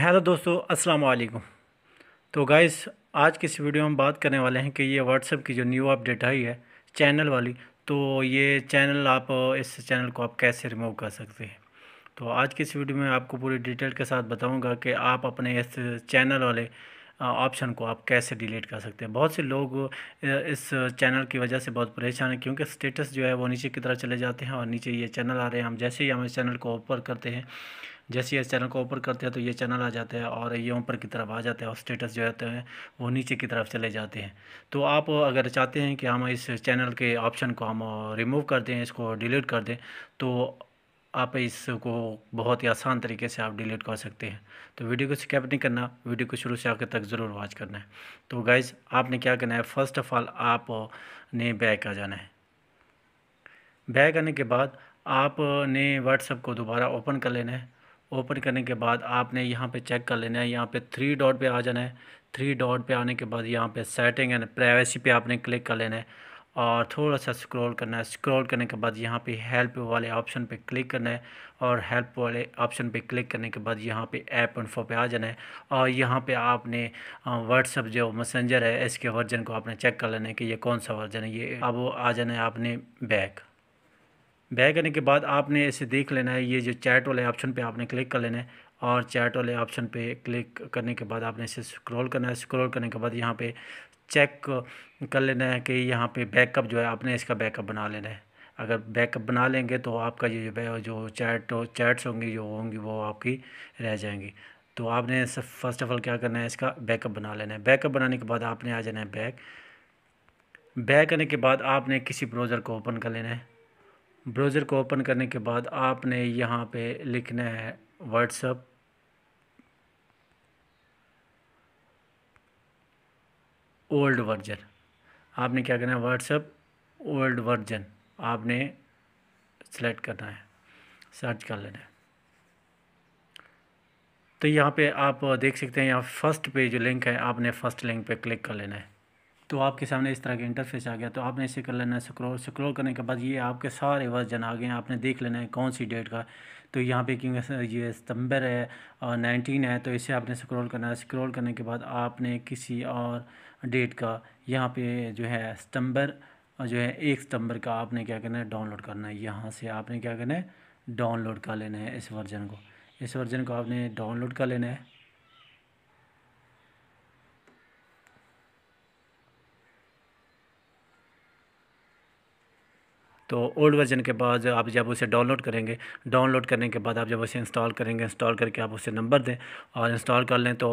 hello दोस्तों अस्सलाम वालेकुम तो गाइस आज के इस वीडियो में हम बात करने वाले हैं कि ये व्हाट्सएप की जो न्यू अपडेट आई है चैनल वाली तो ये चैनल आप इस चैनल को आप कैसे रिमूव कर सकते हैं तो आज की इस वीडियो में आपको पूरी डिटेल के साथ बताऊंगा कि आप अपने इस चैनल वाले ऑप्शन को आप कैसे डिलीट कर सकते हैं बहुत से लोग इस चैनल की वजह से बहुत परेशान हैं क्योंकि स्टेटस जो है वो नीचे की तरफ चले जाते हैं और नीचे ये चैनल आ रहे हैं हम जैसे ही हम इस चैनल को ऊपर करते हैं जैसे ही इस चैनल को ऊपर करते हैं तो ये चैनल आ जाता है और ये ऊपर की तरफ आ जाता है और स्टेटस जो तो होते हैं वो नीचे की तरफ चले जाते हैं तो आप अगर चाहते हैं कि हम इस चैनल के ऑप्शन को हम रिमूव कर दें इसको डिलीट कर दें तो आप इसको बहुत ही आसान तरीके से आप डिलीट कर सकते हैं तो वीडियो को स्कैप नहीं करना वीडियो को शुरू से आखिर तक ज़रूर वॉच करना है तो गाइज़ आपने क्या करना है फ़र्स्ट ऑफ़ ऑल आपने बैक आ जाना है बैक आने के बाद आपने व्हाट्सअप को दोबारा ओपन कर लेना है ओपन करने के बाद आपने यहाँ पे चेक कर लेना है यहाँ पे थ्री डॉट पे आ जाना है थ्री डॉट पे आने के बाद यहाँ पे सेटिंग एंड प्राइवेसी पे आपने क्लिक कर लेना है और थोड़ा सा स्क्रॉल करना है स्क्रॉल करने के बाद यहाँ पे हेल्प वाले ऑप्शन पे क्लिक करना है और हेल्प वाले ऑप्शन पे क्लिक करने के बाद यहाँ पे ऐप इन्फो पे आ जाना है और यहाँ पे आपने व्हाट्सअप जो मैसेंजर है इसके वर्जन को आपने चेक कर लेना है कि ये कौन सा वर्जन है ये अब वो आ जाना है आपने बैग बैग करने के बाद आपने इसे देख लेना है ये जो चैट वाले ऑप्शन पर आपने क्लिक कर लेना है और चैट वाले ऑप्शन पे क्लिक करने के बाद आपने इसे स्क्रॉल करना है स्क्रॉल करने के बाद यहाँ पे चेक कर लेना है कि यहाँ पे बैकअप जो है आपने इसका बैकअप बना लेना है अगर बैकअप बना लेंगे तो आपका जो जो चैट चैट्स होंगी जो होंगी वो आपकी रह जाएंगी तो आपने फर्स्ट ऑफ़ ऑल क्या करना है इसका बैकअप बना लेना है बैकअप बनाने के बाद आपने आ जाना है बैक बैक करने के बाद आपने किसी ब्राउज़र को ओपन कर लेना है ब्राउज़र को ओपन करने के बाद आपने यहाँ पे लिखना है व्हाट्सअप ओल्ड वर्जन आपने क्या करना है व्हाट्सअप ओल्ड वर्जन आपने सेलेक्ट करना है सर्च कर लेना है तो यहाँ पे आप देख सकते हैं यहाँ फर्स्ट पे जो लिंक है आपने फर्स्ट लिंक पे क्लिक कर लेना है तो आपके सामने इस तरह का इंटरफेस आ गया तो आपने इसे कर लेना है स्क्रॉल स्क्रॉल करने के बाद ये आपके सारे वर्जन आ गए हैं आपने देख लेना है कौन सी डेट का तो यहाँ पे क्योंकि ये सितंबर है और नाइनटीन है तो इसे आपने स्क्रॉल करना है स्क्रॉल करने के बाद आपने किसी और डेट का यहाँ पे जो है सितंबर जो है एक सितंबर का आपने क्या करना है डाउनलोड करना है यहाँ से आपने क्या करना है डाउनलोड कर लेना है इस वर्जन को इस वर्जन को आपने डाउनलोड कर लेना है तो ओल्ड वर्जन के बाद आप जब उसे डाउनलोड करेंगे डाउनलोड करने के बाद आप जब उसे इंस्टॉल करेंगे इंस्टॉल करके आप उसे नंबर दें और इंस्टॉल कर लें तो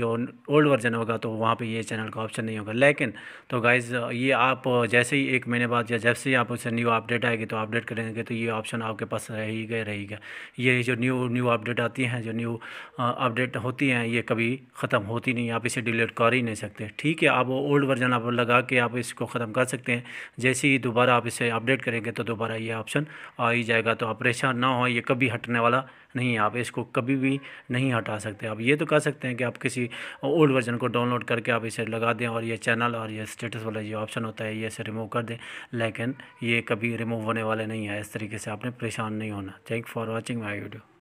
जो ओल्ड वर्जन होगा तो वहाँ पर ये चैनल का ऑप्शन नहीं होगा लेकिन तो गाइज़ ये आप जैसे ही एक महीने बाद या जैसे ही आप उसे न्यू अपडेट आएगी तो अपडेट करेंगे तो ये ऑप्शन आपके पास रहेगा रहेगा ये जो न्यू न्यू अपडेट आती हैं जो न्यू अपडेट होती हैं ये कभी ख़त्म होती नहीं आप इसे डिलीट कर ही नहीं सकते ठीक है आप ओल्ड वर्जन आप लगा के आप इसको ख़त्म कर सकते हैं जैसे ही दोबारा आप इसे अपडेट करें करेंगे तो दोबारा ये ऑप्शन आ ही जाएगा तो आप परेशान ना हो ये कभी हटने वाला नहीं है आप इसको कभी भी नहीं हटा सकते आप ये तो कह सकते हैं कि आप किसी ओल्ड वर्जन को डाउनलोड करके आप इसे लगा दें और ये चैनल और ये स्टेटस वाला जो ऑप्शन होता है ये इसे रिमूव कर दें लेकिन ये कभी रिमूव होने वाले नहीं है इस तरीके से आपने परेशान नहीं होना thank for watching my video